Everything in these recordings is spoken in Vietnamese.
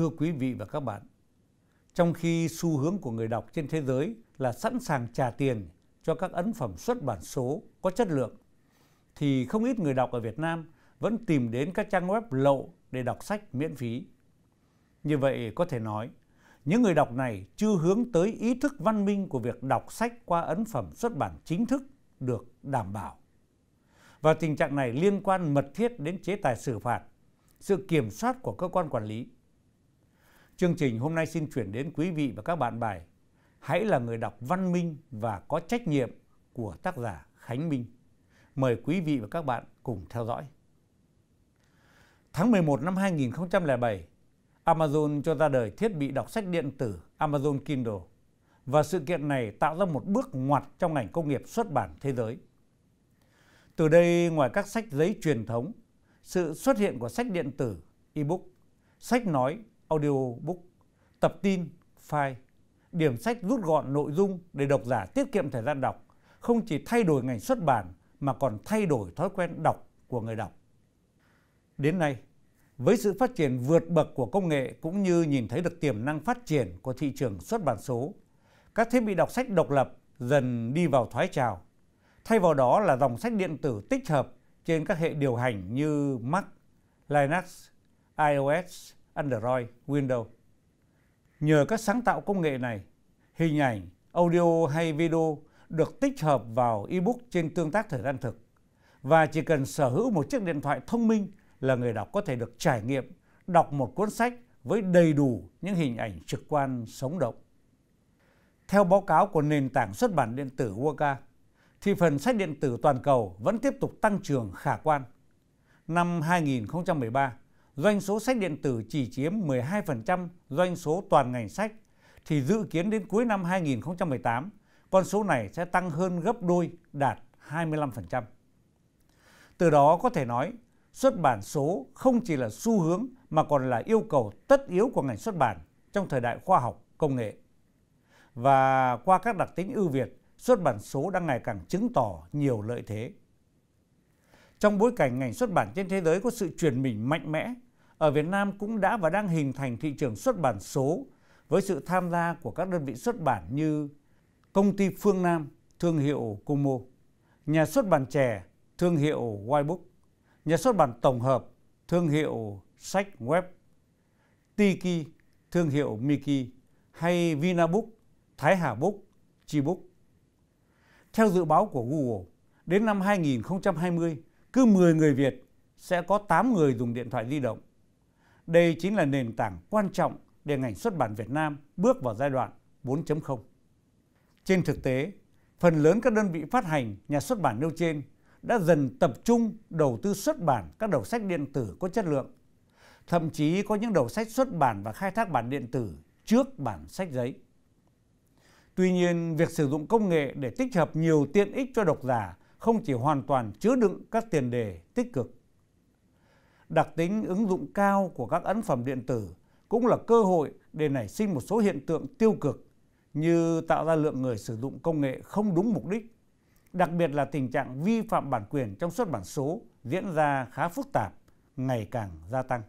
thưa quý vị và các bạn trong khi xu hướng của người đọc trên thế giới là sẵn sàng trả tiền cho các ấn phẩm xuất bản số có chất lượng thì không ít người đọc ở việt nam vẫn tìm đến các trang web lậu để đọc sách miễn phí như vậy có thể nói những người đọc này chưa hướng tới ý thức văn minh của việc đọc sách qua ấn phẩm xuất bản chính thức được đảm bảo và tình trạng này liên quan mật thiết đến chế tài xử phạt sự kiểm soát của cơ quan quản lý chương trình hôm nay xin chuyển đến quý vị và các bạn bài Hãy là người đọc văn minh và có trách nhiệm của tác giả Khánh Minh. Mời quý vị và các bạn cùng theo dõi. Tháng 11 năm 2007, Amazon cho ra đời thiết bị đọc sách điện tử Amazon Kindle và sự kiện này tạo ra một bước ngoặt trong ngành công nghiệp xuất bản thế giới. Từ đây, ngoài các sách giấy truyền thống, sự xuất hiện của sách điện tử, e-book sách nói audiobook, tập tin, file, điểm sách rút gọn nội dung để độc giả tiết kiệm thời gian đọc, không chỉ thay đổi ngành xuất bản mà còn thay đổi thói quen đọc của người đọc. Đến nay, với sự phát triển vượt bậc của công nghệ cũng như nhìn thấy được tiềm năng phát triển của thị trường xuất bản số, các thiết bị đọc sách độc lập dần đi vào thoái trào. Thay vào đó là dòng sách điện tử tích hợp trên các hệ điều hành như Mac, Linux, iOS, Android, Windows. Nhờ các sáng tạo công nghệ này, hình ảnh, audio hay video được tích hợp vào ebook trên tương tác thời gian thực và chỉ cần sở hữu một chiếc điện thoại thông minh là người đọc có thể được trải nghiệm đọc một cuốn sách với đầy đủ những hình ảnh trực quan sống động. Theo báo cáo của nền tảng xuất bản điện tử Waka, thì phần sách điện tử toàn cầu vẫn tiếp tục tăng trưởng khả quan. Năm 2013, doanh số sách điện tử chỉ chiếm 12% doanh số toàn ngành sách thì dự kiến đến cuối năm 2018 con số này sẽ tăng hơn gấp đôi đạt 25%. Từ đó có thể nói, xuất bản số không chỉ là xu hướng mà còn là yêu cầu tất yếu của ngành xuất bản trong thời đại khoa học, công nghệ. Và qua các đặc tính ưu việt, xuất bản số đang ngày càng chứng tỏ nhiều lợi thế trong bối cảnh ngành xuất bản trên thế giới có sự chuyển mình mạnh mẽ ở việt nam cũng đã và đang hình thành thị trường xuất bản số với sự tham gia của các đơn vị xuất bản như công ty phương nam thương hiệu como nhà xuất bản trẻ thương hiệu ybook nhà xuất bản tổng hợp thương hiệu sách web tiki thương hiệu miki hay vinabook thái hà book chibook theo dự báo của google đến năm 2020 cứ 10 người Việt sẽ có 8 người dùng điện thoại di động. Đây chính là nền tảng quan trọng để ngành xuất bản Việt Nam bước vào giai đoạn 4.0. Trên thực tế, phần lớn các đơn vị phát hành, nhà xuất bản nêu trên đã dần tập trung đầu tư xuất bản các đầu sách điện tử có chất lượng. Thậm chí có những đầu sách xuất bản và khai thác bản điện tử trước bản sách giấy. Tuy nhiên, việc sử dụng công nghệ để tích hợp nhiều tiện ích cho độc giả không chỉ hoàn toàn chứa đựng các tiền đề tích cực đặc tính ứng dụng cao của các ấn phẩm điện tử cũng là cơ hội để nảy sinh một số hiện tượng tiêu cực như tạo ra lượng người sử dụng công nghệ không đúng mục đích đặc biệt là tình trạng vi phạm bản quyền trong xuất bản số diễn ra khá phức tạp ngày càng gia tăng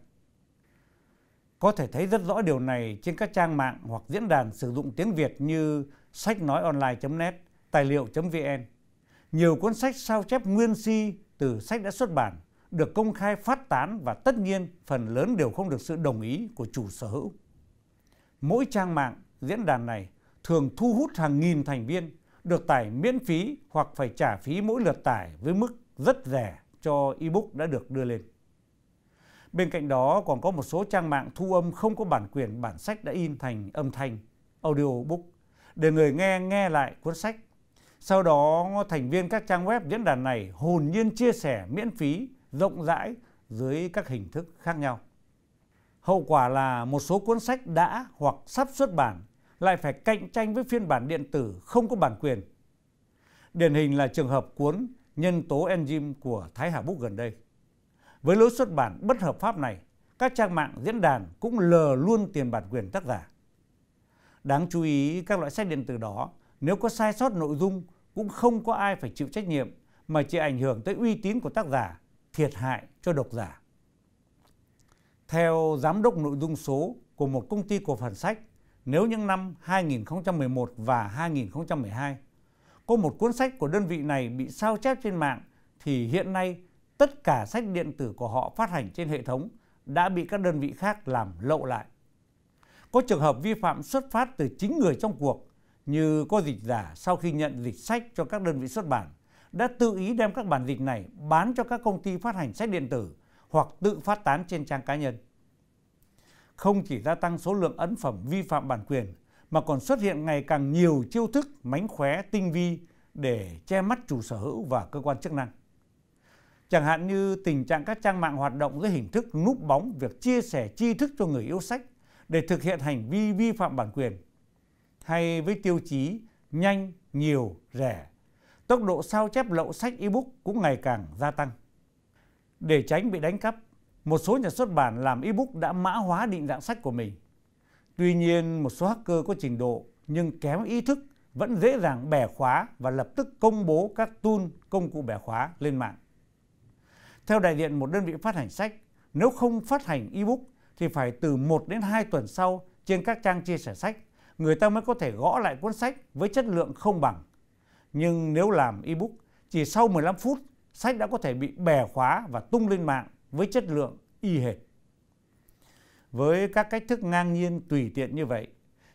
có thể thấy rất rõ điều này trên các trang mạng hoặc diễn đàn sử dụng tiếng việt như sách nói online net tài liệu vn nhiều cuốn sách sao chép nguyên si từ sách đã xuất bản được công khai phát tán và tất nhiên phần lớn đều không được sự đồng ý của chủ sở hữu. Mỗi trang mạng, diễn đàn này thường thu hút hàng nghìn thành viên được tải miễn phí hoặc phải trả phí mỗi lượt tải với mức rất rẻ cho ebook đã được đưa lên. Bên cạnh đó còn có một số trang mạng thu âm không có bản quyền bản sách đã in thành âm thanh, audiobook, để người nghe nghe lại cuốn sách sau đó thành viên các trang web diễn đàn này hồn nhiên chia sẻ miễn phí rộng rãi dưới các hình thức khác nhau hậu quả là một số cuốn sách đã hoặc sắp xuất bản lại phải cạnh tranh với phiên bản điện tử không có bản quyền điển hình là trường hợp cuốn nhân tố enzyme của thái hà búc gần đây với lối xuất bản bất hợp pháp này các trang mạng diễn đàn cũng lờ luôn tiền bản quyền tác giả đáng chú ý các loại sách điện tử đó nếu có sai sót nội dung cũng không có ai phải chịu trách nhiệm mà chỉ ảnh hưởng tới uy tín của tác giả, thiệt hại cho độc giả. Theo giám đốc nội dung số của một công ty cổ phần sách, nếu những năm 2011 và 2012 có một cuốn sách của đơn vị này bị sao chép trên mạng thì hiện nay tất cả sách điện tử của họ phát hành trên hệ thống đã bị các đơn vị khác làm lậu lại. Có trường hợp vi phạm xuất phát từ chính người trong cuộc như có dịch giả sau khi nhận dịch sách cho các đơn vị xuất bản đã tự ý đem các bản dịch này bán cho các công ty phát hành sách điện tử hoặc tự phát tán trên trang cá nhân. Không chỉ gia tăng số lượng ấn phẩm vi phạm bản quyền mà còn xuất hiện ngày càng nhiều chiêu thức mánh khóe tinh vi để che mắt chủ sở hữu và cơ quan chức năng. Chẳng hạn như tình trạng các trang mạng hoạt động dưới hình thức núp bóng việc chia sẻ tri thức cho người yêu sách để thực hiện hành vi vi phạm bản quyền hay với tiêu chí nhanh, nhiều, rẻ, tốc độ sao chép lậu sách ebook cũng ngày càng gia tăng. Để tránh bị đánh cắp, một số nhà xuất bản làm ebook đã mã hóa định dạng sách của mình. Tuy nhiên, một số hacker có trình độ nhưng kém ý thức vẫn dễ dàng bẻ khóa và lập tức công bố các tool công cụ bẻ khóa lên mạng. Theo đại diện một đơn vị phát hành sách, nếu không phát hành ebook thì phải từ 1 đến 2 tuần sau trên các trang chia sẻ sách người ta mới có thể gõ lại cuốn sách với chất lượng không bằng. Nhưng nếu làm ebook, chỉ sau 15 phút, sách đã có thể bị bè khóa và tung lên mạng với chất lượng y hệt. Với các cách thức ngang nhiên tùy tiện như vậy,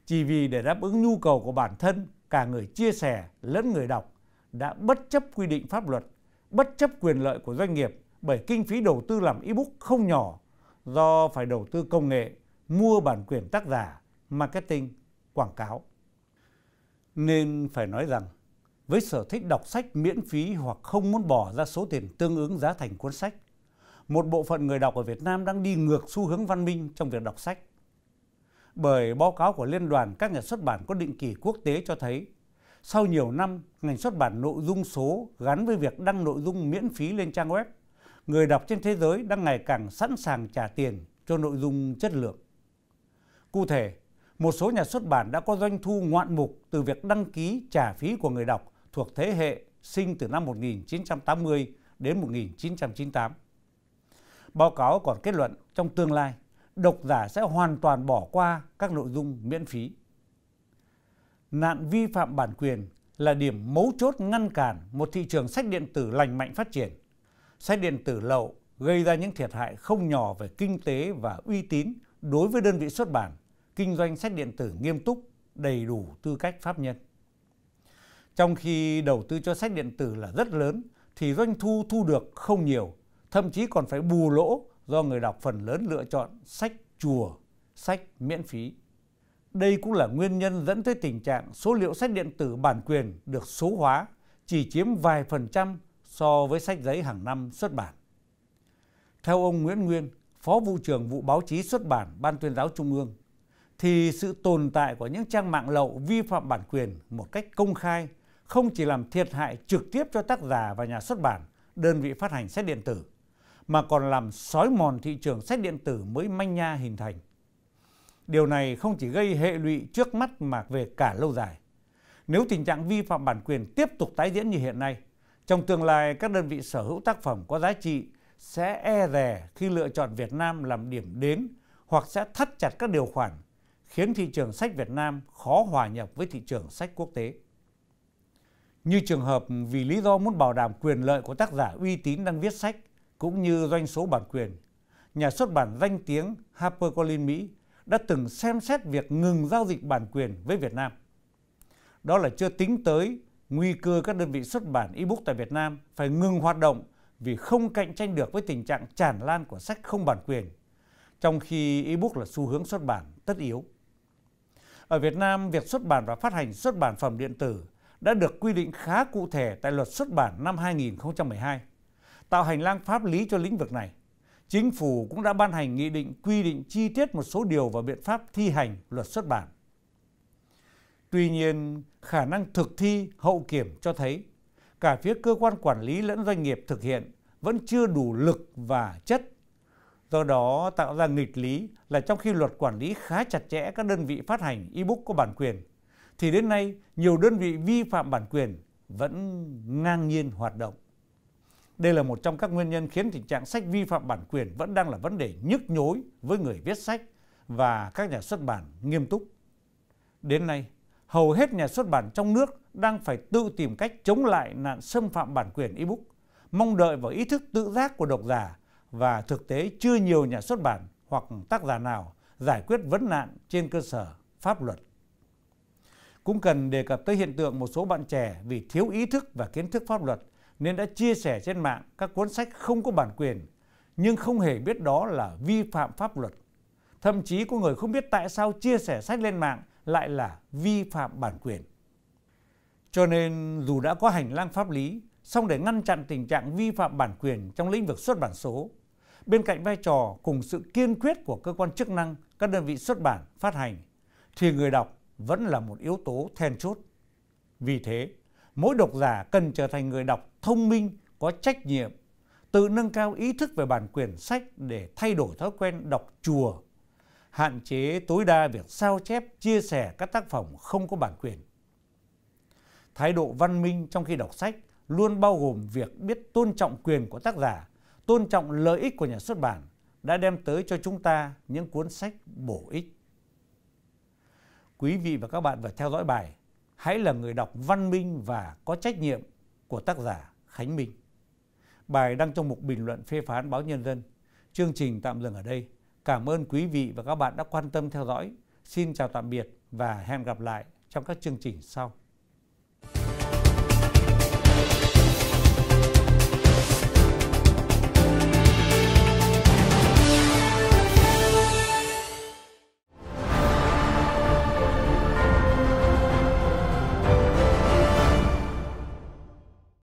chỉ vì để đáp ứng nhu cầu của bản thân, cả người chia sẻ lẫn người đọc đã bất chấp quy định pháp luật, bất chấp quyền lợi của doanh nghiệp bởi kinh phí đầu tư làm ebook không nhỏ do phải đầu tư công nghệ, mua bản quyền tác giả, marketing, quảng cáo nên phải nói rằng với sở thích đọc sách miễn phí hoặc không muốn bỏ ra số tiền tương ứng giá thành cuốn sách một bộ phận người đọc ở việt nam đang đi ngược xu hướng văn minh trong việc đọc sách bởi báo cáo của liên đoàn các nhà xuất bản có định kỳ quốc tế cho thấy sau nhiều năm ngành xuất bản nội dung số gắn với việc đăng nội dung miễn phí lên trang web người đọc trên thế giới đang ngày càng sẵn sàng trả tiền cho nội dung chất lượng cụ thể một số nhà xuất bản đã có doanh thu ngoạn mục từ việc đăng ký trả phí của người đọc thuộc thế hệ sinh từ năm 1980 đến 1998. Báo cáo còn kết luận trong tương lai, độc giả sẽ hoàn toàn bỏ qua các nội dung miễn phí. Nạn vi phạm bản quyền là điểm mấu chốt ngăn cản một thị trường sách điện tử lành mạnh phát triển. Sách điện tử lậu gây ra những thiệt hại không nhỏ về kinh tế và uy tín đối với đơn vị xuất bản kinh doanh sách điện tử nghiêm túc, đầy đủ tư cách pháp nhân. Trong khi đầu tư cho sách điện tử là rất lớn, thì doanh thu thu được không nhiều, thậm chí còn phải bù lỗ do người đọc phần lớn lựa chọn sách chùa, sách miễn phí. Đây cũng là nguyên nhân dẫn tới tình trạng số liệu sách điện tử bản quyền được số hóa chỉ chiếm vài phần trăm so với sách giấy hàng năm xuất bản. Theo ông Nguyễn Nguyên, Phó Vụ trưởng Vụ Báo chí xuất bản Ban tuyên giáo Trung ương, thì sự tồn tại của những trang mạng lậu vi phạm bản quyền một cách công khai không chỉ làm thiệt hại trực tiếp cho tác giả và nhà xuất bản, đơn vị phát hành sách điện tử, mà còn làm sói mòn thị trường sách điện tử mới manh nha hình thành. Điều này không chỉ gây hệ lụy trước mắt mà về cả lâu dài. Nếu tình trạng vi phạm bản quyền tiếp tục tái diễn như hiện nay, trong tương lai các đơn vị sở hữu tác phẩm có giá trị sẽ e rè khi lựa chọn Việt Nam làm điểm đến hoặc sẽ thắt chặt các điều khoản khiến thị trường sách Việt Nam khó hòa nhập với thị trường sách quốc tế. Như trường hợp vì lý do muốn bảo đảm quyền lợi của tác giả uy tín đang viết sách cũng như doanh số bản quyền, nhà xuất bản danh tiếng HarperCollins Mỹ đã từng xem xét việc ngừng giao dịch bản quyền với Việt Nam. Đó là chưa tính tới nguy cơ các đơn vị xuất bản ebook tại Việt Nam phải ngừng hoạt động vì không cạnh tranh được với tình trạng tràn lan của sách không bản quyền, trong khi ebook là xu hướng xuất bản tất yếu ở việt nam việc xuất bản và phát hành xuất bản phẩm điện tử đã được quy định khá cụ thể tại luật xuất bản năm 2012 tạo hành lang pháp lý cho lĩnh vực này chính phủ cũng đã ban hành nghị định quy định chi tiết một số điều và biện pháp thi hành luật xuất bản tuy nhiên khả năng thực thi hậu kiểm cho thấy cả phía cơ quan quản lý lẫn doanh nghiệp thực hiện vẫn chưa đủ lực và chất do đó tạo ra nghịch lý là trong khi luật quản lý khá chặt chẽ các đơn vị phát hành ebook có bản quyền thì đến nay nhiều đơn vị vi phạm bản quyền vẫn ngang nhiên hoạt động đây là một trong các nguyên nhân khiến tình trạng sách vi phạm bản quyền vẫn đang là vấn đề nhức nhối với người viết sách và các nhà xuất bản nghiêm túc đến nay hầu hết nhà xuất bản trong nước đang phải tự tìm cách chống lại nạn xâm phạm bản quyền ebook mong đợi vào ý thức tự giác của độc giả và thực tế chưa nhiều nhà xuất bản hoặc tác giả nào giải quyết vấn nạn trên cơ sở pháp luật. Cũng cần đề cập tới hiện tượng một số bạn trẻ vì thiếu ý thức và kiến thức pháp luật nên đã chia sẻ trên mạng các cuốn sách không có bản quyền nhưng không hề biết đó là vi phạm pháp luật. Thậm chí có người không biết tại sao chia sẻ sách lên mạng lại là vi phạm bản quyền. Cho nên dù đã có hành lang pháp lý song để ngăn chặn tình trạng vi phạm bản quyền trong lĩnh vực xuất bản số bên cạnh vai trò cùng sự kiên quyết của cơ quan chức năng các đơn vị xuất bản phát hành thì người đọc vẫn là một yếu tố then chốt vì thế mỗi độc giả cần trở thành người đọc thông minh có trách nhiệm tự nâng cao ý thức về bản quyền sách để thay đổi thói quen đọc chùa hạn chế tối đa việc sao chép chia sẻ các tác phẩm không có bản quyền thái độ văn minh trong khi đọc sách luôn bao gồm việc biết tôn trọng quyền của tác giả tôn trọng lợi ích của nhà xuất bản đã đem tới cho chúng ta những cuốn sách bổ ích quý vị và các bạn vừa theo dõi bài hãy là người đọc văn minh và có trách nhiệm của tác giả khánh minh bài đăng trong mục bình luận phê phán báo nhân dân chương trình tạm dừng ở đây cảm ơn quý vị và các bạn đã quan tâm theo dõi xin chào tạm biệt và hẹn gặp lại trong các chương trình sau